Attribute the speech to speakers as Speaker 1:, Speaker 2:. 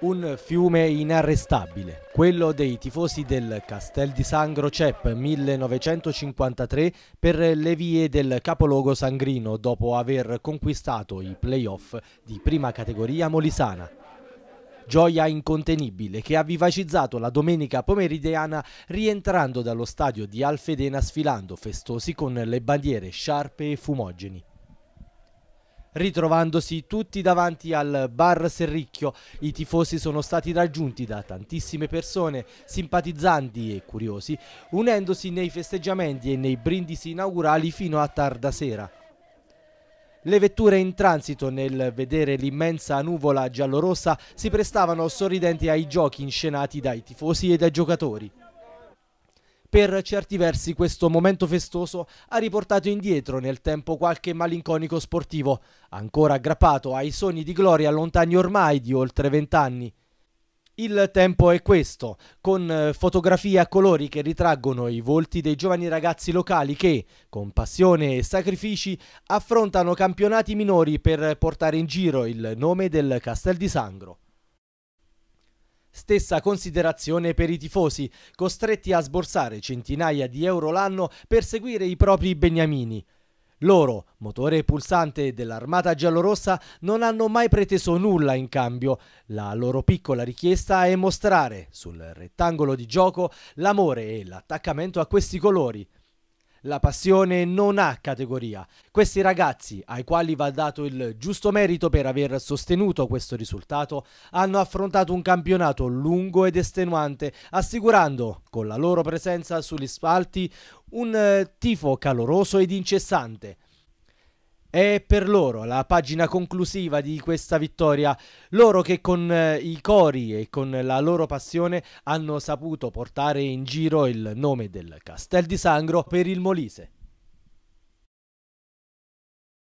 Speaker 1: Un fiume inarrestabile, quello dei tifosi del Castel di Sangro CEP 1953 per le vie del capoluogo sangrino dopo aver conquistato i playoff di prima categoria molisana. Gioia incontenibile che ha vivacizzato la domenica pomeridiana rientrando dallo stadio di Alfedena sfilando festosi con le bandiere sciarpe e fumogeni ritrovandosi tutti davanti al bar Serricchio. I tifosi sono stati raggiunti da tantissime persone, simpatizzanti e curiosi, unendosi nei festeggiamenti e nei brindisi inaugurali fino a tarda sera. Le vetture in transito nel vedere l'immensa nuvola giallorossa si prestavano sorridenti ai giochi inscenati dai tifosi e dai giocatori. Per certi versi questo momento festoso ha riportato indietro nel tempo qualche malinconico sportivo, ancora aggrappato ai sogni di gloria lontani ormai di oltre vent'anni. Il tempo è questo, con eh, fotografie a colori che ritraggono i volti dei giovani ragazzi locali che, con passione e sacrifici, affrontano campionati minori per portare in giro il nome del Castel di Sangro. Stessa considerazione per i tifosi, costretti a sborsare centinaia di euro l'anno per seguire i propri beniamini. Loro, motore pulsante dell'armata giallorossa, non hanno mai preteso nulla in cambio. La loro piccola richiesta è mostrare, sul rettangolo di gioco, l'amore e l'attaccamento a questi colori. La passione non ha categoria. Questi ragazzi, ai quali va dato il giusto merito per aver sostenuto questo risultato, hanno affrontato un campionato lungo ed estenuante, assicurando, con la loro presenza sugli spalti, un eh, tifo caloroso ed incessante. È per loro la pagina conclusiva di questa vittoria, loro che con eh, i cori e con la loro passione hanno saputo portare in giro il nome del Castel di Sangro per il Molise.